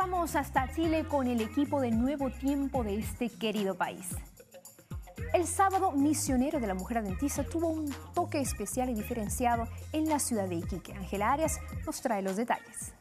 vamos hasta Chile con el equipo de Nuevo Tiempo de este querido país. El sábado, Misionero de la Mujer Dentista tuvo un toque especial y diferenciado en la ciudad de Iquique. Ángela Arias nos trae los detalles.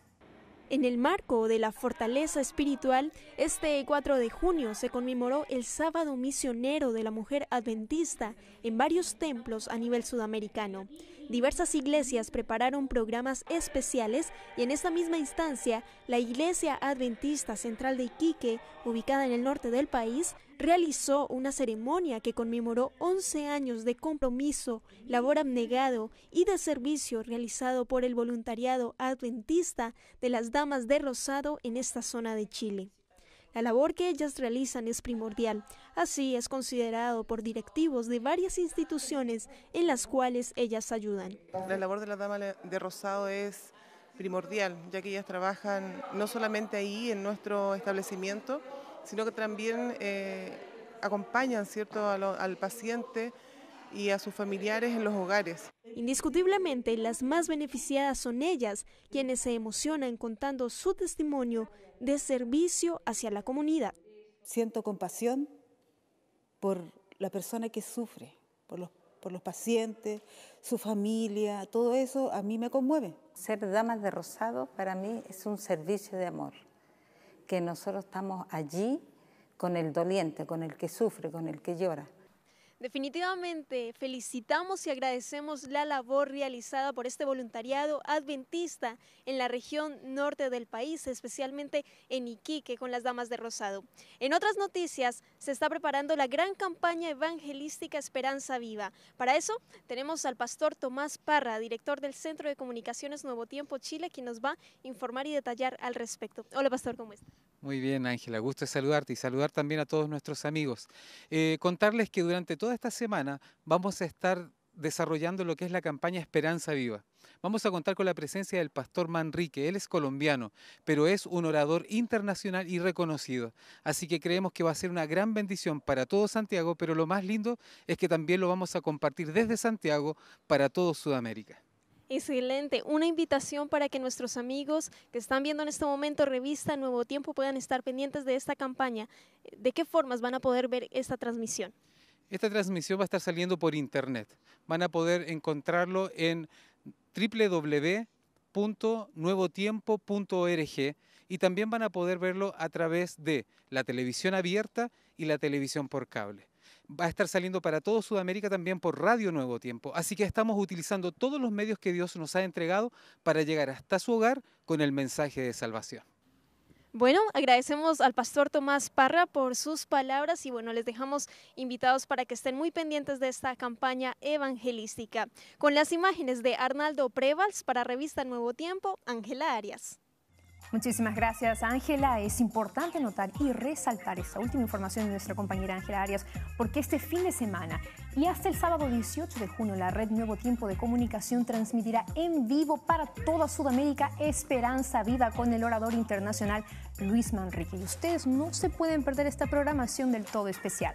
En el marco de la fortaleza espiritual, este 4 de junio se conmemoró el sábado misionero de la mujer adventista en varios templos a nivel sudamericano. Diversas iglesias prepararon programas especiales y en esta misma instancia, la Iglesia Adventista Central de Iquique, ubicada en el norte del país, realizó una ceremonia que conmemoró 11 años de compromiso, labor abnegado y de servicio realizado por el voluntariado adventista de las Damas de Rosado en esta zona de Chile. La labor que ellas realizan es primordial, así es considerado por directivos de varias instituciones en las cuales ellas ayudan. La labor de las Damas de Rosado es primordial, ya que ellas trabajan no solamente ahí en nuestro establecimiento, sino que también eh, acompañan ¿cierto? al paciente y a sus familiares en los hogares. Indiscutiblemente, las más beneficiadas son ellas, quienes se emocionan contando su testimonio de servicio hacia la comunidad. Siento compasión por la persona que sufre, por los pacientes, su familia, todo eso a mí me conmueve. Ser damas de rosado para mí es un servicio de amor que nosotros estamos allí con el doliente, con el que sufre, con el que llora. Definitivamente felicitamos y agradecemos la labor realizada por este voluntariado adventista en la región norte del país, especialmente en Iquique con las Damas de Rosado. En otras noticias, se está preparando la gran campaña evangelística Esperanza Viva. Para eso tenemos al pastor Tomás Parra, director del Centro de Comunicaciones Nuevo Tiempo Chile, quien nos va a informar y detallar al respecto. Hola pastor, ¿cómo estás? Muy bien, Ángela, gusto saludarte y saludar también a todos nuestros amigos. Eh, contarles que durante toda esta semana vamos a estar desarrollando lo que es la campaña Esperanza Viva. Vamos a contar con la presencia del pastor Manrique, él es colombiano, pero es un orador internacional y reconocido. Así que creemos que va a ser una gran bendición para todo Santiago, pero lo más lindo es que también lo vamos a compartir desde Santiago para todo Sudamérica. Excelente. Una invitación para que nuestros amigos que están viendo en este momento revista Nuevo Tiempo puedan estar pendientes de esta campaña. ¿De qué formas van a poder ver esta transmisión? Esta transmisión va a estar saliendo por internet. Van a poder encontrarlo en www.nuevotiempo.org y también van a poder verlo a través de la televisión abierta y la televisión por cable va a estar saliendo para todo Sudamérica también por Radio Nuevo Tiempo. Así que estamos utilizando todos los medios que Dios nos ha entregado para llegar hasta su hogar con el mensaje de salvación. Bueno, agradecemos al pastor Tomás Parra por sus palabras y bueno, les dejamos invitados para que estén muy pendientes de esta campaña evangelística. Con las imágenes de Arnaldo Prevals para Revista Nuevo Tiempo, Ángela Arias. Muchísimas gracias, Ángela. Es importante notar y resaltar esta última información de nuestra compañera Ángela Arias, porque este fin de semana y hasta el sábado 18 de junio, la red Nuevo Tiempo de Comunicación transmitirá en vivo para toda Sudamérica Esperanza Viva con el orador internacional Luis Manrique. Y ustedes no se pueden perder esta programación del todo especial.